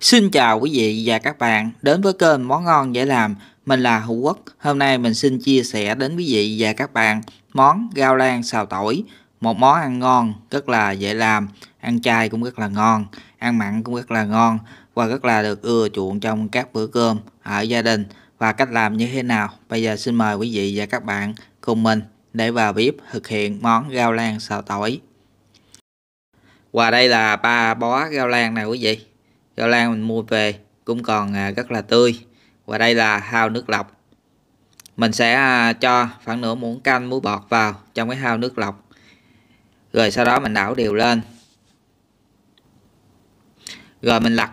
Xin chào quý vị và các bạn đến với kênh Món Ngon Dễ Làm. Mình là Hữu Quốc. Hôm nay mình xin chia sẻ đến quý vị và các bạn món gao lan xào tỏi. Một món ăn ngon, rất là dễ làm. Ăn chay cũng rất là ngon, ăn mặn cũng rất là ngon. Và rất là được ưa chuộng trong các bữa cơm ở gia đình. Và cách làm như thế nào? Bây giờ xin mời quý vị và các bạn cùng mình để vào bếp thực hiện món gao lan xào tỏi. Và đây là ba bó gao lan này quý vị rau lan mình mua về cũng còn à, rất là tươi và đây là hao nước lọc mình sẽ à, cho khoảng nửa muỗng canh muối bọt vào trong cái hao nước lọc rồi sau đó mình đảo đều lên rồi mình lặt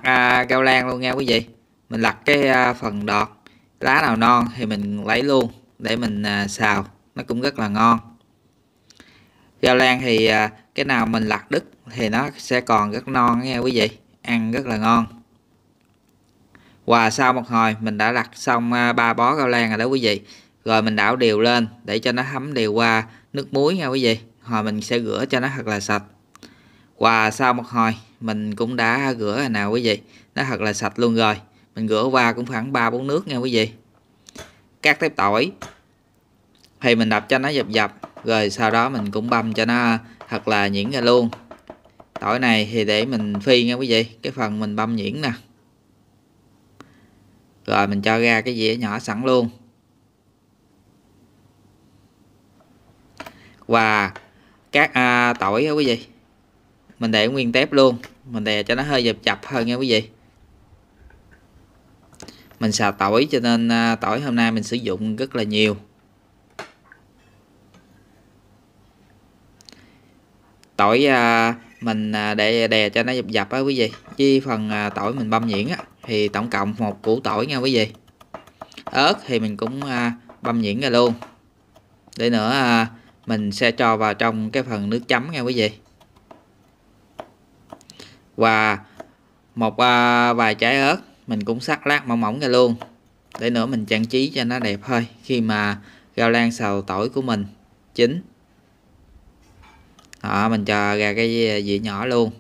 rau à, lan luôn nha quý vị mình lặt cái phần đọt lá nào non thì mình lấy luôn để mình xào nó cũng rất là ngon rau lan thì cái nào mình lặt đứt thì nó sẽ còn rất non nha quý vị ăn rất là ngon và sau một hồi mình đã đặt xong à, ba bó rau lan rồi đó quý vị rồi mình đảo đều lên để cho nó thấm đều qua nước muối nha quý vị hồi mình sẽ rửa cho nó thật là sạch và sau một hồi mình cũng đã rửa rồi nào quý vị nó thật là sạch luôn rồi mình rửa qua cũng khoảng ba bốn nước nha quý vị các tép tỏi thì mình đập cho nó dập dập rồi sau đó mình cũng băm cho nó thật là nhuyễn ra luôn tỏi này thì để mình phi nha quý vị cái phần mình băm nhuyễn nè rồi mình cho ra cái dĩa nhỏ sẵn luôn và các à, tỏi nha quý vị mình để nguyên tép luôn mình đè cho nó hơi dập chập hơn nha quý vị mình xào tỏi cho nên à, tỏi hôm nay mình sử dụng rất là nhiều tỏi à, mình à, để đè cho nó dập dập á quý vị Chi phần à, tỏi mình băm nhuyễn á thì tổng cộng một củ tỏi nha quý vị ớt thì mình cũng à, băm nhuyễn ra luôn để nữa mình sẽ cho vào trong cái phần nước chấm nha quý vị và một vài trái ớt mình cũng sắc lát mỏng mỏng ra luôn để nữa mình trang trí cho nó đẹp thôi khi mà rau lan xào tỏi của mình chín đó, mình cho ra cái ờ, dĩa nhỏ luôn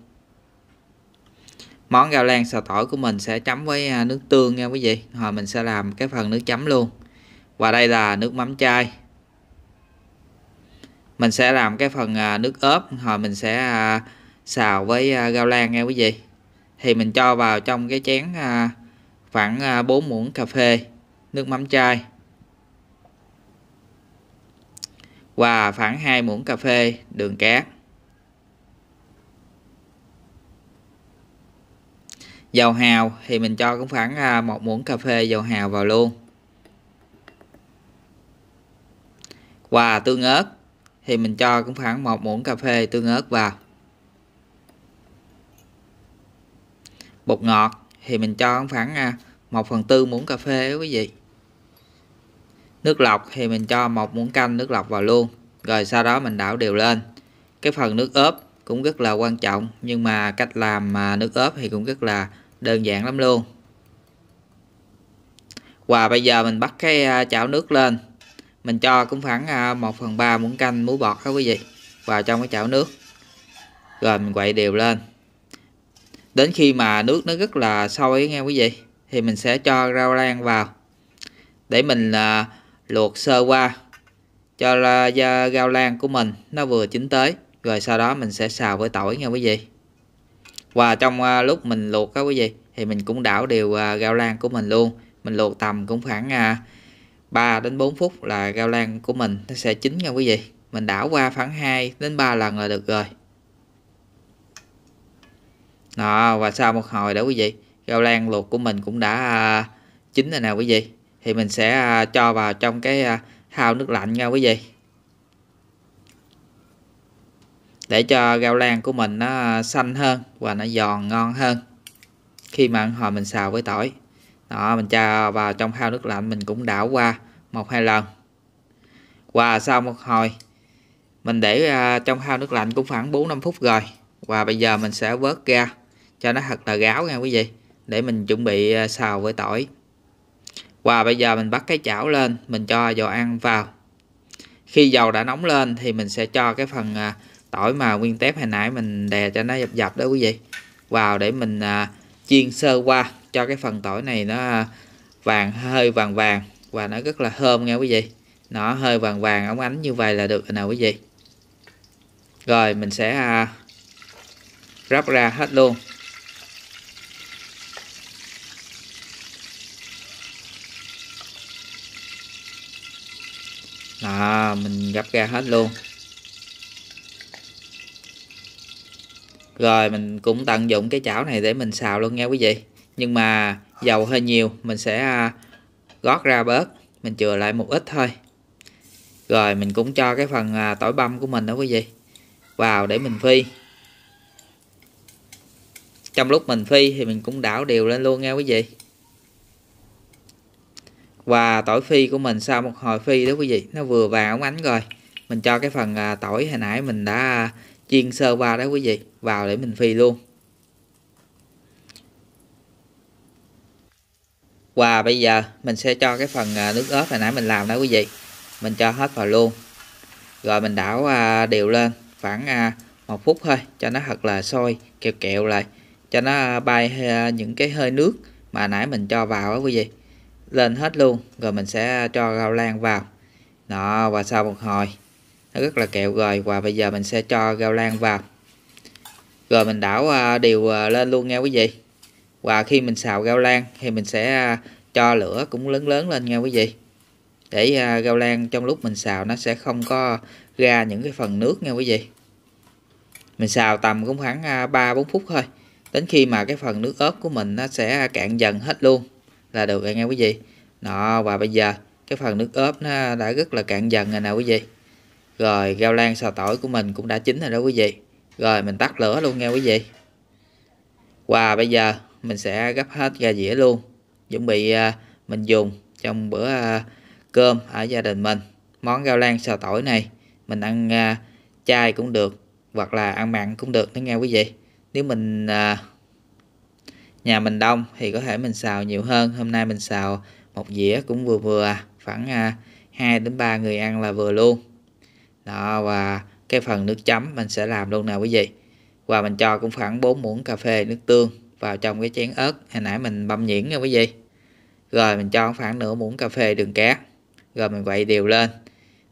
món gạo lan xào tỏi của mình sẽ chấm với ờ, nước tương nha quý vị rồi mình sẽ làm cái phần nước chấm luôn và đây là nước mắm chai mình sẽ làm cái phần ờ, nước ốp rồi mình sẽ xào với gạo lan nha quý vị thì mình cho vào trong cái chén khoảng 4 muỗng cà phê nước mắm chai và khoảng 2 muỗng cà phê đường cát dầu hào thì mình cho cũng khoảng à, một muỗng cà phê dầu hào vào luôn và tương ớt thì mình cho cũng khoảng một muỗng cà phê tương ớt vào bột ngọt thì mình cho cũng khoảng 1 à, phần tư muỗng cà phê quý vị nước lọc thì mình cho một muỗng canh nước lọc vào luôn rồi sau đó mình đảo đều lên cái phần nước ốp cũng rất là quan trọng nhưng mà cách làm mà nước ốp thì cũng rất là đơn giản lắm luôn và bây giờ mình bắt cái à, chảo nước lên mình cho cũng khoảng 1 à, phần 3 muỗng canh muối bọt các quý vị vào trong cái chảo nước rồi mình quậy đều lên đến khi mà nước nó rất là sôi nghe quý vị thì mình sẽ cho rau lan vào để mình à, luộc sơ qua cho rau lan của mình nó vừa chín tới rồi sau đó mình sẽ xào với tỏi nha quý vị và trong à, lúc mình luộc các quý vị thì mình cũng đảo đều uh, à, rau lan của mình luôn mình luộc tầm cũng khoảng uh, à, 3 đến 4 phút là rau lan của mình nó sẽ chín nha quý vị mình đảo qua khoảng 2 đến 3 lần là được rồi đó và sau một hồi đó quý vị rau lan luộc của mình cũng đã chín rồi nè quý vị thì mình sẽ cho vào trong cái uh, thao nước lạnh nha quý vị để cho rau lan của mình nó xanh hơn và nó giòn ngon hơn khi mà hồi mình xào với tỏi đó mình cho vào trong hao nước lạnh mình cũng đảo qua một hai lần và sau một hồi mình để à, trong hao nước lạnh cũng khoảng 4 5 phút rồi và bây giờ mình sẽ vớt ra cho nó thật là gáo nha quý vị để mình chuẩn bị à, xào với tỏi và bây giờ mình bắt cái chảo lên mình cho dầu ăn vào khi dầu đã nóng lên thì mình sẽ cho cái phần à, tỏi mà nguyên tép hồi nãy mình đè cho nó dập dập đó quý vị vào để mình à, chiên sơ qua cho cái phần tỏi này nó à, vàng hơi vàng vàng và nó rất là thơm nha quý vị nó hơi vàng vàng ống ánh như vậy là được nào quý vị rồi mình sẽ à, ráp ra hết luôn à, mình gấp ra hết luôn rồi mình cũng tận dụng cái chảo này để mình xào luôn nha quý vị nhưng mà dầu hơi nhiều mình sẽ à, gót ra bớt mình chừa lại một ít thôi rồi mình cũng cho cái phần à, tỏi băm của mình đó quý vị vào để mình phi trong lúc mình phi thì mình cũng đảo đều lên luôn nha quý vị và tỏi phi của mình sau một hồi phi đó quý vị nó vừa vàng ống ánh rồi mình cho cái phần à, tỏi hồi nãy mình đã chiên sơ qua đó quý vị vào để mình phi luôn và bây giờ mình sẽ cho cái phần à, nước ớt hồi nãy mình làm đó quý vị mình cho hết vào luôn rồi mình đảo à, đều lên khoảng à, một phút thôi cho nó thật là sôi kẹo kẹo lại cho nó bay những cái hơi nước mà nãy mình cho vào đó quý vị lên hết luôn rồi mình sẽ cho rau lan vào đó và sau một hồi nó rất là kẹo rồi và bây giờ mình sẽ cho rau lan vào rồi mình đảo à, đều à, lên luôn nha quý vị và khi mình xào rau lan thì mình sẽ à, cho lửa cũng lớn lớn lên nha quý vị để rau lan trong lúc mình xào nó sẽ không có ra những cái phần nước nha quý vị mình xào tầm cũng khoảng 3-4 phút thôi đến khi mà cái phần nước ớt của mình nó sẽ cạn dần hết luôn là được rồi nha quý vị nọ và bây giờ cái phần nước ớt nó đã rất là cạn dần rồi nè quý vị rồi rau lan xào tỏi của mình cũng đã chín rồi đó quý vị rồi mình tắt lửa luôn nha quý vị và bây giờ mình sẽ gấp hết ra dĩa luôn chuẩn bị à, mình dùng trong bữa à, cơm ở gia đình mình món rau lan xào tỏi này mình ăn à, chay cũng được hoặc là ăn mặn cũng được nữa nha quý vị nếu mình nhà mình đông thì có thể mình xào nhiều hơn hôm nay mình xào một dĩa cũng vừa vừa khoảng 2 đến 3 người ăn là vừa luôn đó và cái phần nước chấm mình sẽ làm luôn nè quý vị và mình cho cũng khoảng 4 muỗng cà phê nước tương vào trong cái chén ớt hồi nãy mình băm nhuyễn nha quý vị rồi mình cho khoảng nửa muỗng cà phê đường cát rồi mình quậy đều lên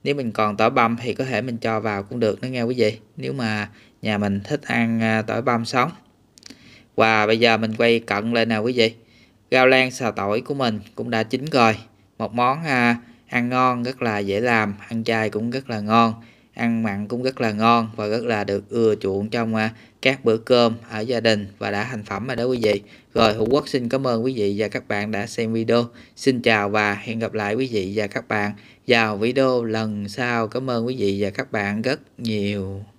nếu mình còn tỏi băm thì có thể mình cho vào cũng được nữa nghe quý vị nếu mà nhà mình thích ăn à, tỏi băm sống và bây giờ mình quay cận lên nào quý vị rau lan xào tỏi của mình cũng đã chín rồi một món à, ăn ngon rất là dễ làm ăn chay cũng rất là ngon ăn mặn cũng rất là ngon và rất là được ưa chuộng trong à, các bữa cơm ở gia đình và đã thành phẩm rồi đó quý vị rồi Hữu Quốc xin cảm ơn quý vị và các bạn đã xem video xin chào và hẹn gặp lại quý vị và các bạn vào video lần sau cảm ơn quý vị và các bạn rất nhiều